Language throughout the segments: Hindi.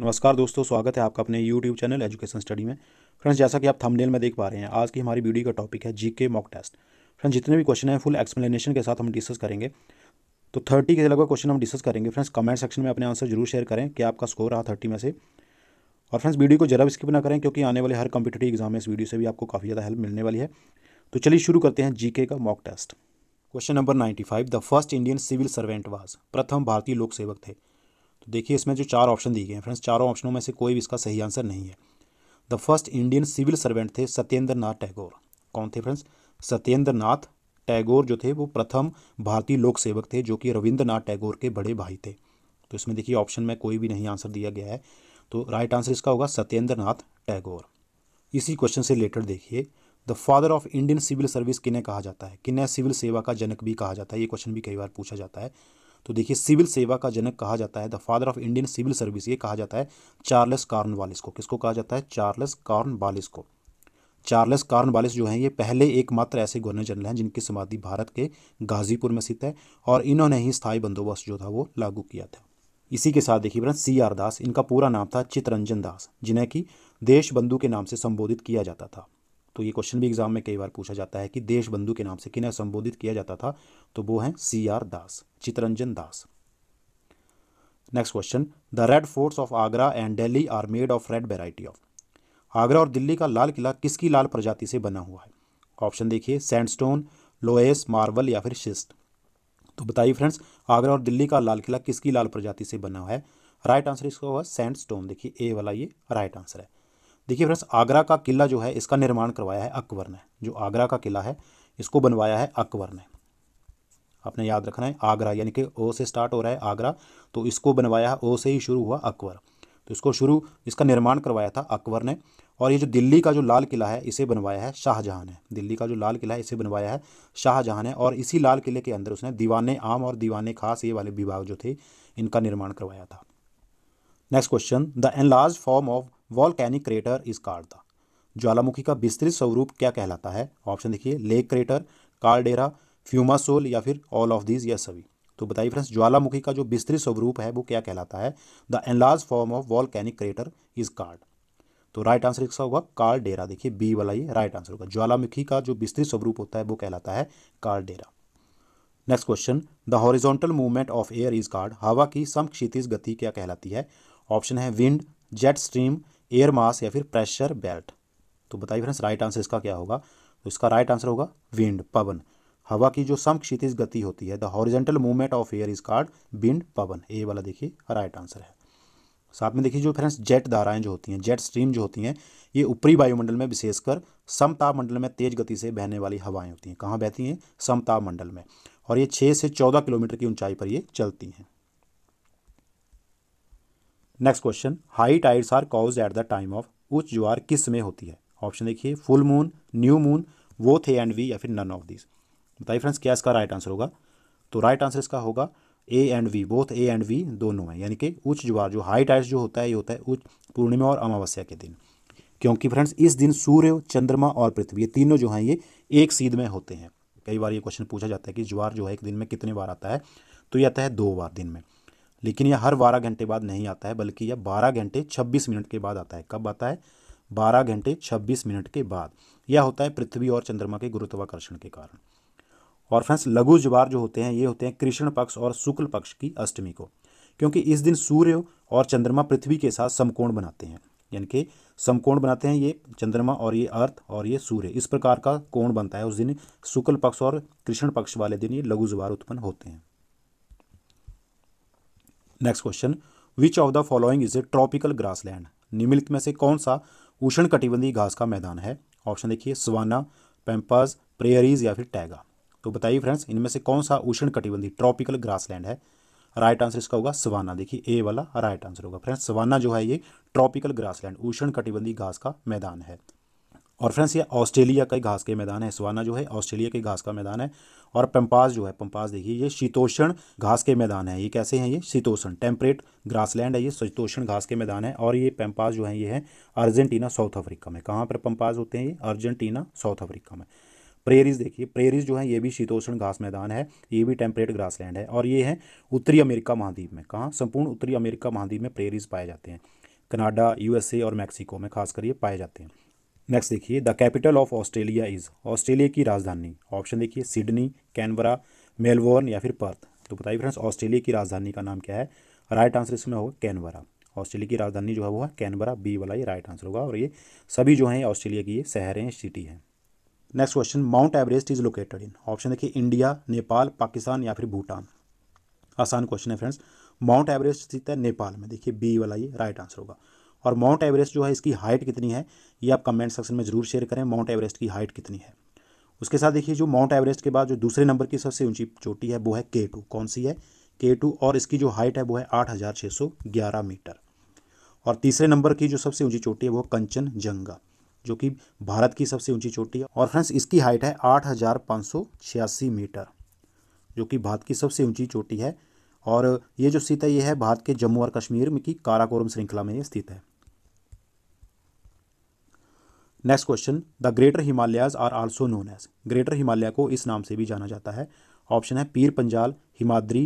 नमस्कार दोस्तों स्वागत है आपका अपने YouTube चैनल एजुकेशन स्टडी में फ्रेंड्स जैसा कि आप थंबनेल में देख पा रहे हैं आज की हमारी वीडियो का टॉपिक है जीके मॉक टेस्ट फ्रेंड्स जितने भी क्वेश्चन हैं फुल एक्सप्लेनेशन के साथ हम डिस्कस करेंगे तो थर्टी के लगभग क्वेश्चन हम डिस्कस करेंगे फ्रेंड्स कमेंट सेक्शन में अपने आंसर जरूर शेयर करें कि आपका स्कोर रहा थर्टी में से और फ्रेंड्स वीडियो को जरा स्किप ना करें क्योंकि आने वाले हर कंपिटेटिव एग्जाम में इस वीडियो से भी आपको काफ़ी ज़्यादा हेल्प मिलने वाली है तो चलिए शुरू करते हैं जीके का mock test question number ninety five the first Indian civil servant was प्रथम भारतीय लोक सेवक थे तो देखिए इसमें जो चार ऑप्शन दिए गए हैं फ्रेंड्स चारों ऑप्शनों में से कोई भी इसका सही आंसर नहीं है the first Indian civil servant थे सत्येंद्र नाथ टैगोर कौन थे फ्रेंड्स सत्येंद्र नाथ टैगोर जो थे वो प्रथम भारतीय लोक सेवक थे जो कि रविंद्रनाथ टैगोर के बड़े भाई थे तो इसमें देखिए ऑप्शन में कोई भी नहीं आंसर दिया गया है तो राइट आंसर इसका होगा सत्येंद्र नाथ टैगोर इसी क्वेश्चन से रिलेटेड देखिए the father of Indian civil service किन्हें कहा जाता है किन्हें सिविल सेवा का जनक भी कहा जाता है ये क्वेश्चन भी कई बार पूछा जाता है तो देखिए सिविल सेवा का जनक कहा जाता है the father of Indian civil service ये कहा जाता है चार्लस वालिस को किसको कहा जाता है चार्लस कार्नवालिस को चार्लस वालिस जो हैं ये पहले एकमात्र ऐसे गवर्नर जनरल हैं जिनकी समाधि भारत के गाजीपुर में स्थित है और इन्होंने ही स्थायी बंदोबस्त जो था वो लागू किया था इसी के साथ देखिए बना सी आर दास इनका पूरा नाम था चित्रंजन दास जिन्हें कि बंधु के नाम से संबोधित किया जाता था तो ये क्वेश्चन भी एग्जाम में कई बार पूछा जाता है कि देश बंधु के नाम से किन्हें संबोधित किया जाता था तो वो हैं C R Das Chittaranjan Das next question the red forts of Agra and Delhi are made of red variety of Agra और दिल्ली का लाल किला किसकी लाल प्रजाति से बना हुआ है ऑप्शन देखिए सैंडस्टोन लोएस मार्बल या फिर शिस्ट तो बताइए फ्रेंड्स आगरा और दिल्ली का लाल किला किसकी लाल प्रजाति से बना हुआ है राइट आंसर इसका हुआ सैंडस्टोन देखिए ए वाला ये राइट आंसर है देखिए फ्रेंड्स आगरा का किला जो है इसका निर्माण करवाया है अकबर ने जो आगरा का किला है इसको बनवाया है अकबर ने आपने याद रखना है आगरा यानी कि ओ से स्टार्ट हो रहा है आगरा तो इसको बनवाया है ओ से ही शुरू हुआ अकबर तो इसको शुरू इसका निर्माण करवाया था अकबर ने और ये जो दिल्ली का जो लाल किला है इसे बनवाया है शाहजहाँ ने दिल्ली का जो लाल किला है इसे बनवाया है शाहजहाँ ने और इसी लाल किले के अंदर उसने दीवाने आम और दीवाने खास ये वाले विभाग जो थे इनका निर्माण करवाया था next question the enlarge form of volcanic crater is called था ज्वालामुखी का विस्तृत स्वरूप क्या कहलाता है ऑप्शन देखिए लेक क्रेटर कार्डेरा फ्यूमासोल या फिर ऑल ऑफ दीज या सभी तो बताइए फ्रेंड्स ज्वालामुखी का जो विस्तृत स्वरूप है वो क्या कहलाता है the enlarge form of volcanic crater is called तो राइट आंसर इसका होगा कार डेरा देखिए बी वाला ये राइट आंसर होगा ज्वालामुखी का जो विस्तृत स्वरूप होता है वो कहलाता है caldera next question the horizontal movement of air is called हवा की क्षितिज गति क्या कहलाती है ऑप्शन है wind jet stream air mass या फिर प्रेशर बेल्ट तो बताइए फ्रेंड्स राइट आंसर इसका क्या होगा तो इसका राइट आंसर होगा विंड पवन हवा की जो समक्षितिज गति होती है the horizontal movement of air is called wind पवन ए वाला देखिए राइट आंसर है साथ में देखिए जो फ्रेंड्स जेट धाराएं जो होती हैं जेट स्ट्रीम जो होती हैं ये ऊपरी वायुमंडल में विशेषकर समताप मंडल में तेज गति से बहने वाली हवाएं होती हैं कहाँ बहती हैं समताप मंडल में और ये छः से चौदह किलोमीटर की ऊंचाई पर ये चलती हैं next question high tides are caused at the time of उच्च ज्वार किस में होती है ऑप्शन देखिए फुल मून न्यू मून वो थे एंड वी या फिर नन ऑफ दिस बताइए फ्रेंड्स क्या इसका राइट आंसर होगा तो राइट आंसर इसका होगा A and B both A and B दोनों हैं यानी कि उच्च ज्वार जो हाई टाइड्स जो होता है ये होता है उच्च पूर्णिमा और अमावस्या के दिन क्योंकि फ्रेंड्स इस दिन सूर्य चंद्रमा और पृथ्वी ये तीनों जो हैं ये एक सीध में होते हैं कई बार ये क्वेश्चन पूछा जाता है कि ज्वार जो है एक दिन में कितने बार आता है तो ये आता है दो बार दिन में लेकिन यह हर बारह घंटे बाद नहीं आता है बल्कि यह बारह घंटे छब्बीस मिनट के बाद आता है कब आता है बारह घंटे छब्बीस मिनट के बाद यह होता है पृथ्वी और चंद्रमा के गुरुत्वाकर्षण के कारण और फ्रेंड्स लघु ज्वार जो होते हैं ये होते हैं कृष्ण पक्ष और शुक्ल पक्ष की अष्टमी को क्योंकि इस दिन सूर्य और चंद्रमा पृथ्वी के साथ समकोण बनाते हैं यानी कि समकोण बनाते हैं ये चंद्रमा और ये अर्थ और ये सूर्य इस प्रकार का कोण बनता है उस दिन शुक्ल पक्ष और कृष्ण पक्ष वाले दिन ये लघु ज्वार उत्पन्न होते हैं next question which of the following is a tropical grassland निम्नलिखित में से कौन सा उष्ण कटिबंधी घास का मैदान है ऑप्शन देखिए सवाना पेम्पास प्रेयरीज या फिर टैगा तो बताइए फ्रेंड्स इनमें से कौन सा उष्ण कटिबंधी ट्रॉपिकल ग्रास लैंड है राइट आंसर इसका होगा सवाना देखिए ए वाला राइट आंसर होगा फ्रेंड्स सवाना जो है ये ट्रॉपिकल लैंड उष्ण कटिबंधी घास का मैदान है और फ्रेंड्स ये ऑस्ट्रेलिया का घास के मैदान है सुवाना जो है ऑस्ट्रेलिया के घास का मैदान है और पंपास जो है पंपास देखिए ये शीतोषण घास के मैदान है ये कैसे हैं ये शीतोषण टेम्परेट ग्रासलैंड है ये शीतोषण घास के मैदान है और ये पंपास जो है ये है अर्जेंटीना साउथ अफ्रीका में कहाँ पर पंपास होते हैं ये अर्जेंटीना साउथ अफ्रीका में प्रेरीज देखिए प्रेरीज जो है ये भी शीतोषण घास मैदान है ये भी टेम्परेट ग्रासलैंड है और ये है उत्तरी अमेरिका महाद्वीप में कहाँ संपूर्ण उत्तरी अमेरिका महाद्वीप में प्रेरीज पाए जाते हैं कनाडा यूएसए और मैक्सिको में खासकर ये पाए जाते हैं नेक्स्ट देखिए the capital of Australia is Australia की राजधानी ऑप्शन देखिए सिडनी कैनबरा मेलबोर्न या फिर पर्थ तो बताइए फ्रेंड्स ऑस्ट्रेलिया की राजधानी का नाम क्या है राइट आंसर इसमें होगा कैनबरा ऑस्ट्रेलिया की राजधानी जो है वो है कैनबरा बी वाला ये राइट आंसर होगा और ये सभी जो हैं ऑस्ट्रेलिया की ये शहर हैं सिटी हैं next question Mount Everest is located in option देखिए इंडिया नेपाल पाकिस्तान या फिर भूटान आसान क्वेश्चन है फ्रेंड्स माउंट एवरेस्ट स्थित है नेपाल में देखिए बी वाला ये राइट आंसर होगा और माउंट एवरेस्ट जो है इसकी हाइट कितनी है ये आप कमेंट सेक्शन में ज़रूर शेयर करें माउंट एवरेस्ट की हाइट कितनी है उसके साथ देखिए जो माउंट एवरेस्ट के बाद जो दूसरे नंबर की सबसे ऊंची चोटी है वो है के टू कौन सी है के टू और इसकी जो हाइट है वो है आठ हज़ार छः सौ ग्यारह मीटर और तीसरे नंबर की जो सबसे ऊंची चोटी है वो कंचन जंगा जो कि भारत की सबसे ऊंची चोटी है और फ्रेंड्स इसकी हाइट है आठ हज़ार पाँच सौ छियासी मीटर जो कि भारत की सबसे ऊंची चोटी है और ये जो सीता ये है भारत के जम्मू और कश्मीर में की काराकोरम श्रृंखला में ये स्थित है next question the greater Himalayas are also known as greater Himalaya को इस नाम से भी जाना जाता है ऑप्शन है पीर पंजाल हिमाद्री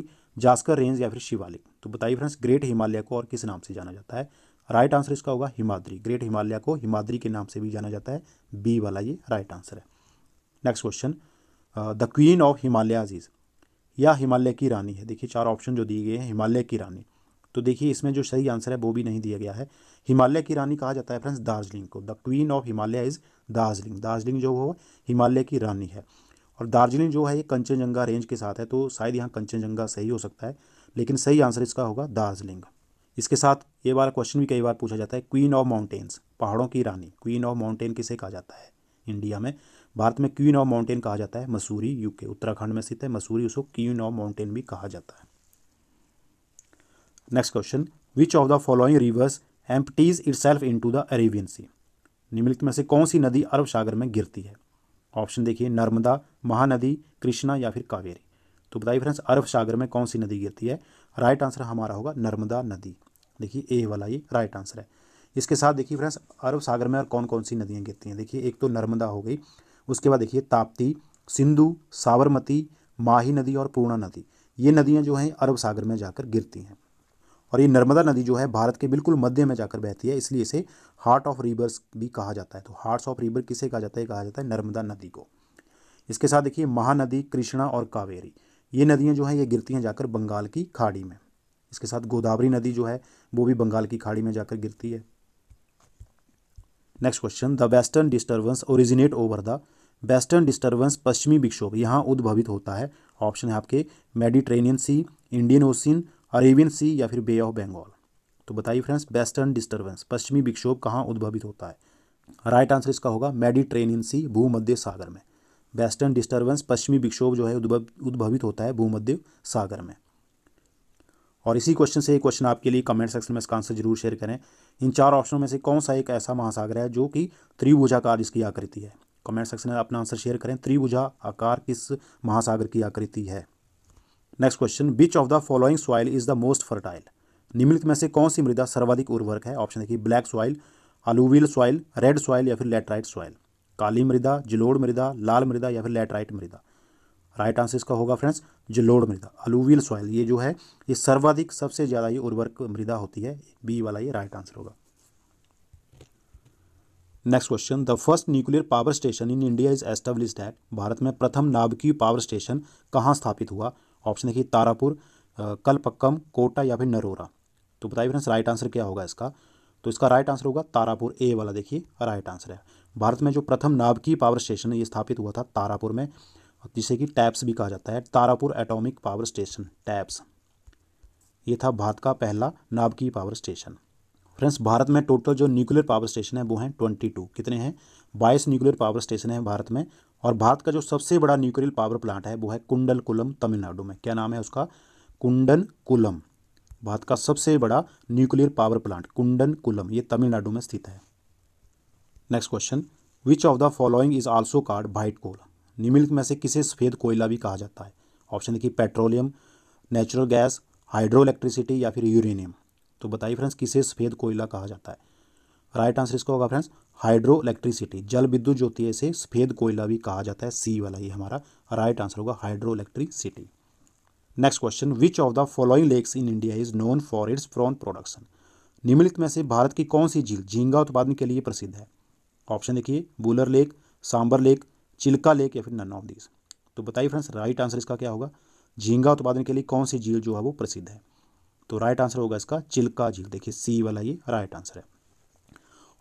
जास्कर रेंज या फिर शिवालिक तो बताइए फ्रेंड्स ग्रेट हिमालय को और किस नाम से जाना जाता है राइट आंसर इसका होगा हिमाद्री ग्रेट हिमालय को हिमाद्री के नाम से भी जाना जाता है बी वाला ये राइट आंसर है next question the queen of Himalayas is या हिमालय की रानी है देखिए चार ऑप्शन जो दिए गए हैं हिमालय की रानी तो देखिए इसमें जो सही आंसर है वो भी नहीं दिया गया है हिमालय की रानी कहा जाता है फ्रेंड्स दार्जिलिंग को the queen of Himalaya is Darjeeling Darjeeling जो हो हिमालय की रानी है और दार्जिलिंग जो है ये कंचनजंगा रेंज के साथ है तो शायद यहाँ कंचनजंगा सही हो सकता है लेकिन सही आंसर इसका होगा दार्जिलिंग इसके साथ ये बार क्वेश्चन भी कई बार पूछा जाता है क्वीन ऑफ माउंटेन्स पहाड़ों की रानी क्वीन ऑफ माउंटेन किसे कहा जाता है इंडिया में भारत में क्वीन ऑफ माउंटेन कहा जाता है मसूरी यूके उत्तराखंड में स्थित है मसूरी उसको क्वीन ऑफ माउंटेन भी कहा जाता है next question which of the following rivers empties itself into the Arabian sea निम्नलिखित में से कौन सी नदी अरब सागर में गिरती है ऑप्शन देखिए नर्मदा महानदी कृष्णा या फिर कावेरी तो बताइए फ्रेंड्स अरब सागर में कौन सी नदी गिरती है राइट आंसर हमारा होगा नर्मदा नदी देखिए ए वाला ये राइट आंसर है इसके साथ देखिए फ्रेंड्स अरब सागर में और कौन कौन सी नदियाँ गिरती हैं देखिए एक तो नर्मदा हो गई उसके बाद देखिए ताप्ती सिंधु साबरमती माही नदी और पूर्णा नदी ये नदियाँ जो हैं अरब सागर में जाकर गिरती हैं और ये नर्मदा नदी जो है भारत के बिल्कुल मध्य में जाकर बहती है इसलिए इसे हार्ट ऑफ रिवर्स भी कहा जाता है तो हार्ट ऑफ रिवर किसे कहा जाता है कहा जाता है नर्मदा नदी को इसके साथ देखिए महानदी कृष्णा और कावेरी ये नदियाँ जो हैं ये गिरती हैं जाकर बंगाल की खाड़ी में इसके साथ गोदावरी नदी जो है वो भी बंगाल की खाड़ी में जाकर गिरती है next question the western disturbance originate over the western disturbance पश्चिमी विक्षोभ यहाँ उद्भवित होता है ऑप्शन है आपके Mediterranean sea Indian ocean Arabian sea या फिर बे ऑफ बंगाल तो बताइए फ्रेंड्स वेस्टर्न डिस्टर्बेंस पश्चिमी विक्षोभ कहाँ उद्भवित होता है राइट आंसर इसका होगा मेडिट्रेनियन सी भूमध्य सागर में वेस्टर्न डिस्टर्बेंस पश्चिमी विक्षोभ जो है उद्भवित होता है भूमध्य सागर में और इसी क्वेश्चन से ये क्वेश्चन आपके लिए कमेंट सेक्शन में इसका आंसर जरूर शेयर करें इन चार ऑप्शनों में से कौन सा एक ऐसा महासागर है जो कि त्रिभुजाकार जिसकी आकृति है कमेंट सेक्शन में अपना आंसर शेयर करें त्रिभुजा आकार किस महासागर की आकृति है next question which of the following soil is the most fertile निम्नलिखित में से कौन सी मृदा सर्वाधिक उर्वरक है ऑप्शन देखिए black soil alluvial soil red soil या फिर लेटराइट सॉइल काली मृदा जलोड़ मृदा लाल मृदा या फिर लेटराइट मृदा राइट आंसर इसका होगा फ्रेंड्स जलोड़ मृदा अलूविल सॉइल ये जो है ये सर्वाधिक सबसे ज़्यादा ये उर्वरक मृदा होती है बी वाला ये राइट आंसर होगा next question the first nuclear power station in India is established है भारत में प्रथम नाभिकीय पावर स्टेशन कहाँ स्थापित हुआ ऑप्शन देखिए तारापुर कलपक्कम कोटा या फिर नरोरा तो बताइए फ्रेंड्स राइट आंसर क्या होगा इसका तो इसका राइट आंसर होगा तारापुर ए वाला देखिए राइट आंसर है भारत में जो प्रथम नाभिकीय पावर स्टेशन ये स्थापित हुआ था तारापुर में जिसे कि टैप्स भी कहा जाता है Tarapur atomic power station TAPS ये था भारत का पहला नाभिकीय पावर स्टेशन फ्रेंड्स भारत में टोटल जो न्यूक्लियर पावर स्टेशन है वो हैं ट्वेंटी टू कितने हैं बाईस न्यूक्लियर पावर स्टेशन है भारत में और भारत का जो सबसे बड़ा न्यूक्लियर पावर प्लांट है वो है कुंडलकुलम तमिलनाडु में क्या नाम है उसका कुंडन कुलम भारत का सबसे बड़ा nuclear power plant Kudankulam ये तमिलनाडु में स्थित है next question which of the following is also called white coal निम्नलिखित में से किसे सफ़ेद कोयला भी कहा जाता है ऑप्शन देखिए petroleum natural gas hydro electricity या फिर यूरेनियम तो बताइए फ्रेंड्स किसे सफ़ेद कोयला कहा जाता है राइट आंसर इसका होगा फ्रेंड्स हाइड्रो इलेक्ट्रिसिटी जल विद्युत जो होती है इसे सफ़ेद कोयला भी कहा जाता है सी वाला ये हमारा राइट आंसर होगा hydro electricity next question which of the following lakes in India is known for its prawn production निम्नलिखित में से भारत की कौन सी झील झींगा उत्पादन के लिए प्रसिद्ध है ऑप्शन देखिए Wular lake Sambhar lake Chilka lake या फिर नन ऑफ दीज तो बताइए फ्रेंड्स राइट आंसर इसका क्या होगा झींगा उत्पादन के लिए कौन सी झील जो है वो प्रसिद्ध है तो राइट आंसर होगा इसका चिल्का झील देखिए सी वाला ये राइट आंसर है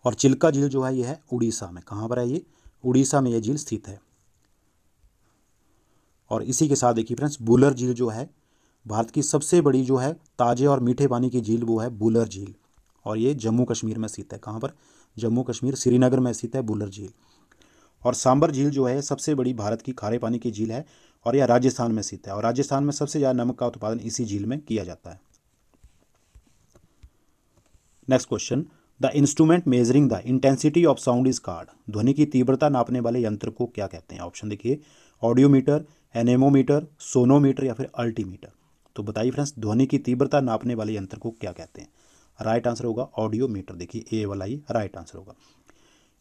और चिल्का झील जो है यह है उड़ीसा में कहाँ पर है ये उड़ीसा में यह झील स्थित है और इसी के साथ देखिए फ्रेंड्स बुलर झील जो है भारत की सबसे बड़ी जो है ताजे और मीठे पानी की झील वो है बुलर झील और ये जम्मू कश्मीर में स्थित है कहाँ पर जम्मू कश्मीर श्रीनगर में स्थित है बुलर झील और सांबर झील जो है सबसे बड़ी भारत की खारे पानी की झील है और यह राजस्थान में स्थित है और राजस्थान में सबसे ज़्यादा नमक का उत्पादन इसी झील में किया जाता है next question the instrument measuring the intensity of sound is called ध्वनि की तीव्रता नापने वाले यंत्र को क्या कहते हैं ऑप्शन देखिए ऑडियोमीटर एनेमोमीटर सोनोमीटर या फिर अल्टीमीटर तो बताइए फ्रेंड्स ध्वनि की तीव्रता नापने वाले यंत्र को क्या कहते हैं राइट आंसर होगा ऑडियोमीटर देखिए ए वाला ही राइट आंसर होगा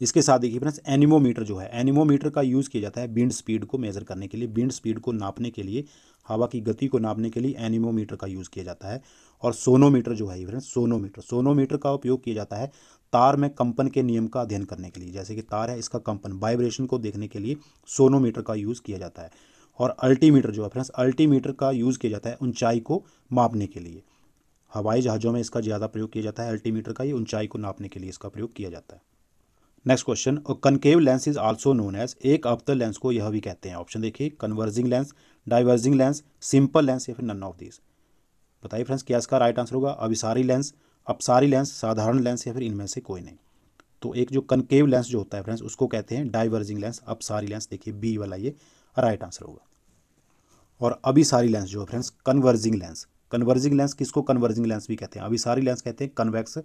इसके साथ देखिए फ्रेंड्स एनिमोमीटर जो है एनिमोमीटर का यूज़ किया जाता है बिंड स्पीड को मेज़र करने के लिए बिंड स्पीड को नापने के लिए हवा की गति को नापने के लिए एनिमोमीटर का यूज़ किया जाता है और सोनोमीटर जो है फ्रेंड्स सोनोमीटर सोनोमीटर का उपयोग किया जाता है तार में कंपन के नियम का अध्ययन करने के लिए जैसे कि तार है इसका कंपन वाइब्रेशन को देखने के लिए सोनोमीटर का यूज़ किया जाता है और अल्टीमीटर जो है फ्रेंड्स अल्टीमीटर का यूज़ किया जाता है ऊंचाई को मापने के लिए हवाई जहाज़ों में इसका ज़्यादा प्रयोग किया जाता है अल्टीमीटर का ये ऊंचाई को नापने के लिए इसका प्रयोग किया जाता है next question concave lens is also known as एक अवतर लेंस को यह भी कहते हैं ऑप्शन देखिए converging lens diverging lens simple lens या फिर नन ऑफ दिस बताइए फ्रेंड्स क्या इसका राइट आंसर होगा अभिसारी लेंस अपसारी लेंस साधारण लेंस या फिर इनमें से कोई नहीं तो एक जो कनकेव लेंस जो होता है फ्रेंड्स उसको कहते हैं डाइवर्जिंग लेंस अपसारी लेंस देखिए बी वाला ये राइट आंसर होगा और अभिसारी लेंस जो है friends converging lens converging lens किसको कन्वर्जिंग लेंस भी कहते हैं अभिसारी लेंस कहते हैं कन्वेक्स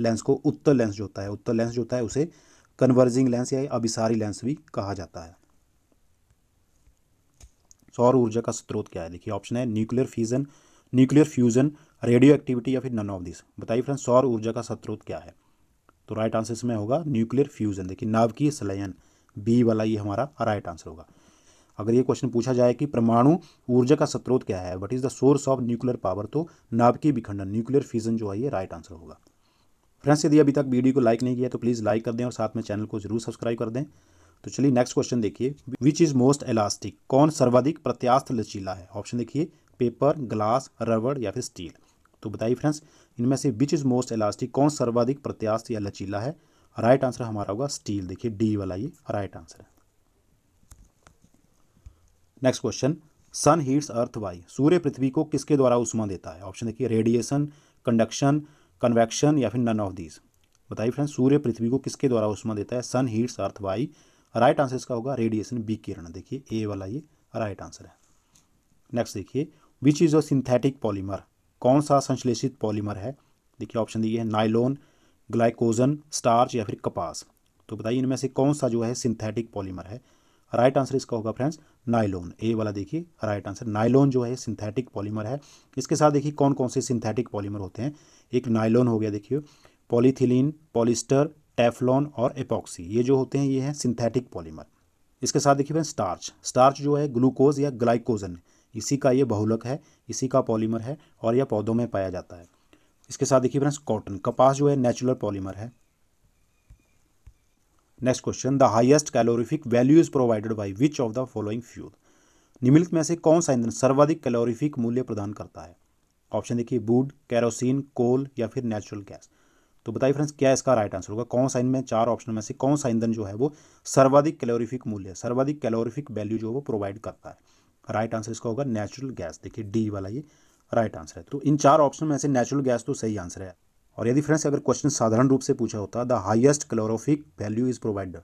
लेंस को उत्तर लेंस जो होता है उत्तर लेंस जो होता है उसे कन्वर्जिंग लेंस या अभिसारी लेंस भी कहा जाता है सौर ऊर्जा का स्रोत क्या है देखिए ऑप्शन है nuclear fusion nuclear fusion radioactivity या फिर नन ऑफ दिस बताइए फ्रेंड सौर ऊर्जा का स्रोत क्या है तो राइट आंसर इसमें होगा न्यूक्लियर फ्यूजन देखिए नावकीय सलयन बी वाला ये हमारा राइट आंसर होगा अगर ये क्वेश्चन पूछा जाए कि परमाणु ऊर्जा का स्रोत क्या है what is the source of nuclear power तो नाभिकीय विखंडन न्यूक्लियर फ्यूजन जो है ये राइट आंसर होगा फ्रेंड्स यदि अभी तक वीडियो को लाइक नहीं किया तो प्लीज़ लाइक कर दें और साथ में चैनल को जरूर सब्सक्राइब कर दें तो चलिए नेक्स्ट क्वेश्चन देखिए विच इज़ मोस्ट इलास्टिक कौन सर्वाधिक प्रत्यास्थ लचीला है ऑप्शन देखिए पेपर ग्लास रबड़ या फिर स्टील तो बताइए फ्रेंड्स इनमें से विच इज़ मोस्ट इलास्टिक कौन सर्वाधिक प्रत्यास्थ या लचीला है राइट आंसर हमारा होगा स्टील देखिए डी वाला ये राइट आंसर है next question sun heats earth by सूर्य पृथ्वी को किसके द्वारा उष्मा देता है ऑप्शन देखिए रेडिएशन कंडक्शन कन्वेक्शन या फिर नन ऑफ दीज बताइए फ्रेंड सूर्य पृथ्वी को किसके द्वारा उष्मा देता है sun heats earth by right answer इसका होगा रेडिएशन बी किरण देखिए ए वाला ये राइट आंसर है नेक्स्ट देखिए which is a synthetic polymer कौन सा संश्लेषित पॉलीमर है देखिए ऑप्शन दिए है नाइलोन ग्लाइकोजन स्टार्च या फिर कपास तो बताइए इनमें से कौन सा जो है सिंथेटिक पॉलीमर है राइट आंसर इसका होगा फ्रेंड्स नाइलोन ए वाला देखिए राइट आंसर नाइलोन जो है सिंथेटिक पॉलीमर है इसके साथ देखिए कौन कौन से सिंथेटिक पॉलीमर होते हैं एक नाइलोन हो गया देखिए पॉलीथिलीन पॉलिस्टर टेफलॉन और एपॉक्सी ये जो होते हैं ये हैं सिंथेटिक पॉलीमर इसके साथ देखिए फ्रेंड स्टार्च स्टार्च जो है ग्लूकोज या ग्लाइकोजन इसी का ये बहुलक है इसी का पॉलीमर है और यह पौधों में पाया जाता है इसके साथ देखिए फ्रेंड्स कॉटन कपास जो है नेचुरल पॉलीमर है next question the highest calorific value is provided by which of the following fuel निम्नलिखित में से कौन सा ईंधन सर्वाधिक कैलोरीफिक मूल्य प्रदान करता है ऑप्शन देखिए बूड कैरोसिन कोल या फिर नेचुरल गैस तो बताइए फ्रेंड्स क्या इसका राइट आंसर होगा कौन सा इनमें चार ऑप्शन में से कौन सा ईंधन जो है वो सर्वाधिक कैलोरीफिक मूल्य सर्वाधिक कैलोरीफिक वैल्यू जो है वो प्रोवाइड करता है राइट आंसर इसका होगा नेचुरल गैस देखिए डी वाला ये राइट आंसर है तो इन चार ऑप्शन में से नेचुरल गैस तो सही आंसर है और यदि फ्रेंड्स अगर क्वेश्चन साधारण रूप से पूछा होता the highest calorific value is provided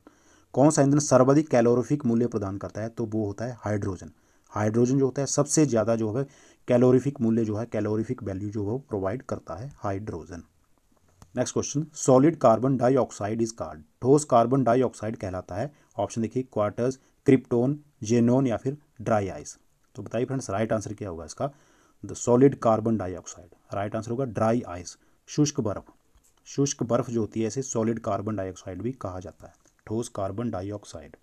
कौन सा ईंधन सर्वाधिक कैलोरिफिक मूल्य प्रदान करता है तो वो होता है हाइड्रोजन हाइड्रोजन जो होता है सबसे ज़्यादा जो है कैलोरिफिक मूल्य जो है कैलोरिफिक वैल्यू जो है प्रोवाइड करता है hydrogen next question solid carbon dioxide is called ठोस कार्बन डाइऑक्साइड कहलाता है ऑप्शन देखिए क्वार्टर्स क्रिप्टोन जेनोन या फिर ड्राई आइस तो बताइए फ्रेंड्स राइट आंसर क्या होगा इसका the solid carbon dioxide right answer होगा ड्राई आइस शुष्क बर्फ शुष्क बर्फ जो होती है इसे सॉलिड कार्बन डाइऑक्साइड भी कहा जाता है ठोस कार्बन डाइऑक्साइड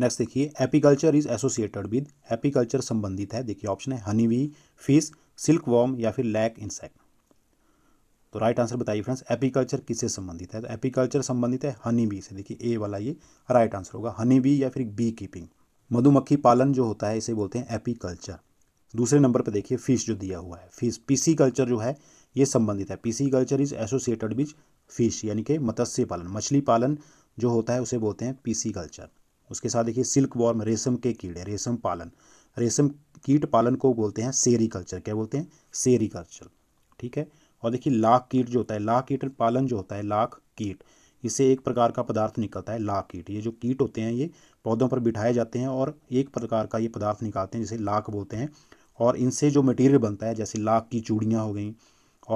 नेक्स्ट देखिए apiculture is associated with apiculture संबंधित है देखिए ऑप्शन है हनीवी फिश सिल्क वॉर्म या फिर लैक इंसेक्ट तो राइट आंसर बताइए फ्रेंड्स एपीकल्चर किससे संबंधित है तो एपीकल्चर संबंधित है हनी बी से देखिए ए वाला ये राइट आंसर होगा हनी बी या फिर बी कीपिंग मधुमक्खी पालन जो होता है इसे बोलते हैं एपीकल्चर दूसरे नंबर पर देखिए फीस जो दिया हुआ है फीस पीसी कल्चर जो है ये संबंधित है pisciculture is associated with fish यानी कि मत्स्य पालन मछली पालन जो होता है उसे बोलते हैं पीसी कल्चर उसके साथ देखिए सिल्क वॉर्म रेशम के कीड़े रेशम पालन रेशम कीट पालन को बोलते हैं सेरी कल्चर क्या बोलते हैं सेरी कल्चर ठीक है और देखिए लाख कीट जो होता है लाख कीट पालन जो होता है लाख कीट इससे एक प्रकार का पदार्थ निकलता है लाख कीट ये जो कीट होते हैं ये पौधों पर बिठाए जाते हैं और एक प्रकार का ये पदार्थ निकालते हैं जिसे लाख बोलते हैं और इनसे जो मटेरियल बनता है जैसे लाख की चूड़ियाँ हो गई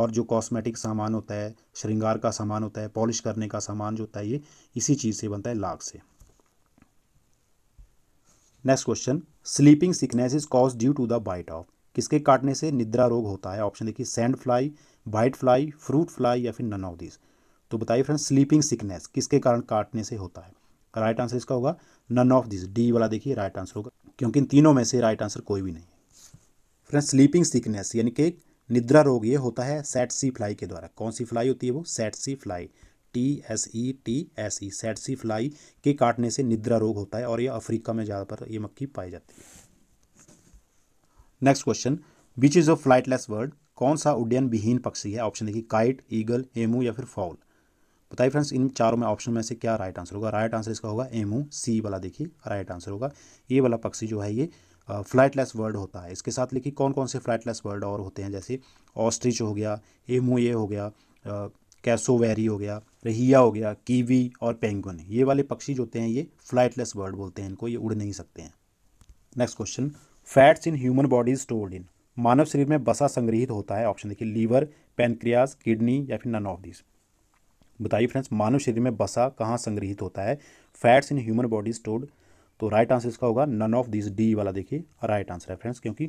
और जो कॉस्मेटिक सामान होता है श्रृंगार का सामान होता है पॉलिश करने का सामान जो होता है ये इसी चीज़ से बनता है लाख से next question sleeping sickness is cause due to the bite of किसके काटने से निद्रा रोग होता है ऑप्शन देखिए sand fly bite fly fruit fly या फिर नन ऑफ दिस तो बताइए फ्रेंड स्लीपिंग सिकनेस किसके कारण काटने से होता है राइट आंसर इसका होगा नन ऑफ दिस डी वाला देखिए राइट आंसर होगा क्योंकि इन तीनों में से राइट आंसर कोई भी नहीं फ्रेंड स्लीपिंग सिकनेस यानी कि निद्रा रोग ये होता है सेट सी फ्लाई के द्वारा कौन सी फ्लाई होती है वो tsetse fly T S E T S E tsetse fly के काटने से निद्रा रोग होता है और ये अफ्रीका में ज़्यादातर ये मक्खी पाई जाती है next question which is of flightless bird कौन सा उड्डयन विहीन पक्षी है ऑप्शन देखिए काइट ईगल एमू या फिर फॉल बताइए फ्रेंड्स इन चारों में ऑप्शन में से क्या राइट आंसर होगा राइट आंसर इसका होगा एमू सी वाला देखिए राइट आंसर होगा ये वाला पक्षी जो है ये फ्लाइटलेस वर्ड होता है इसके साथ लिखिए कौन कौन से फ्लाइटलेस वर्ड और होते हैं जैसे ऑस्ट्रिच हो गया ए हो गया कैसोवेरी हो गया रहिया हो गया कीवी और पेंगुन ये वाले पक्षी जो होते हैं ये फ्लाइटलेस वर्ड बोलते हैं इनको ये उड़ नहीं सकते हैं next question fats in human body stored in मानव शरीर में बसा संग्रहित होता है ऑप्शन देखिए लीवर पेनक्रियाज किडनी या फिर नन ऑफ दिस बताइए फ्रेंड्स मानव शरीर में बसा कहाँ संग्रहित होता है fats in human body stored तो राइट आंसर इसका होगा नन ऑफ दिस डी वाला देखिए राइट आंसर है फ्रेंड्स क्योंकि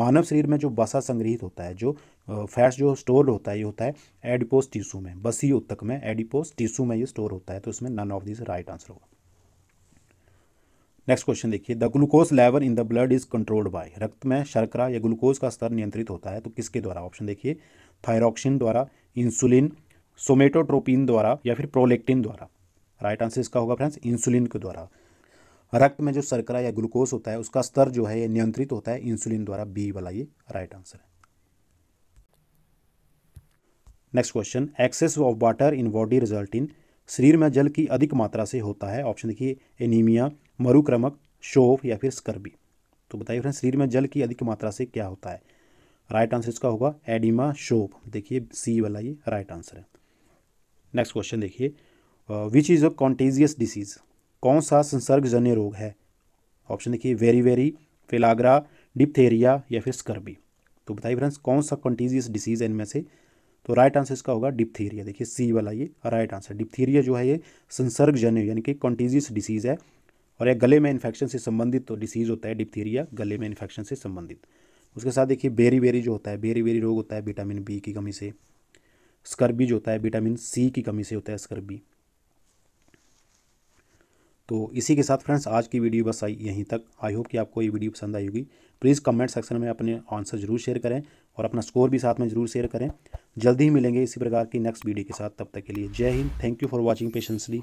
मानव शरीर में जो बसा संग्रहित होता है जो फैट्स जो स्टोर होता है ये होता है एडिपोस टिश्यू में बसी उत्तक में एडिपोस टिश्यू में ये स्टोर होता है तो इसमें none of this right answer होगा नेक्स्ट क्वेश्चन देखिए the glucose level in the blood is controlled by रक्त में शर्करा या ग्लूकोज का स्तर नियंत्रित होता है तो किसके द्वारा ऑप्शन देखिए थायरोक्सिन द्वारा इंसुलिन सोमेटोट्रोपिन द्वारा या फिर प्रोलेक्टिन द्वारा राइट आंसर इसका होगा फ्रेंड्स इंसुलिन के द्वारा रक्त में जो शर्करा या ग्लूकोज होता है उसका स्तर जो है ये नियंत्रित होता है इंसुलिन द्वारा बी वाला ये राइट आंसर है next question excess of water in body result in शरीर में जल की अधिक मात्रा से होता है ऑप्शन देखिए एनीमिया मरुक्रमक शोफ या फिर स्कर्बी तो बताइए फ्रेंड शरीर में जल की अधिक मात्रा से क्या होता है राइट आंसर इसका होगा एडिमा शोप देखिए सी वाला ये राइट आंसर है नेक्स्ट क्वेश्चन देखिए which is a contagious disease कौन सा संसर्गजन्य रोग है ऑप्शन देखिए वेरी वेरी फिलाग्रा डिप्थेरिया या फिर स्कर्बी तो बताइए फ्रेंड्स कौन सा कंटीजियस डिसीज है इनमें से तो राइट आंसर इसका होगा डिप्थीरिया देखिए सी वाला ये राइट आंसर डिप्थीरिया जो है ये संसर्गजन्य यानी कि कॉन्टीजियस डिसीज़ है और यह गले में इन्फेक्शन से संबंधित तो डिसीज़ होता है डिप्थीरिया गले में इन्फेक्शन से संबंधित उसके साथ देखिए बेरी बेरी जो होता है बेरी बेरी रोग होता है विटामिन बी की कमी से स्कर्बी जो होता है विटामिन सी की कमी से होता है स्कर्बी तो इसी के साथ फ्रेंड्स आज की वीडियो बस आई यहीं तक आई होप कि आपको ये वीडियो पसंद आई होगी प्लीज़ कमेंट सेक्शन में अपने आंसर जरूर शेयर करें और अपना स्कोर भी साथ में जरूर शेयर करें जल्दी ही मिलेंगे इसी प्रकार की नेक्स्ट वीडियो के साथ तब तक के लिए Jai Hind thank you for watching patiently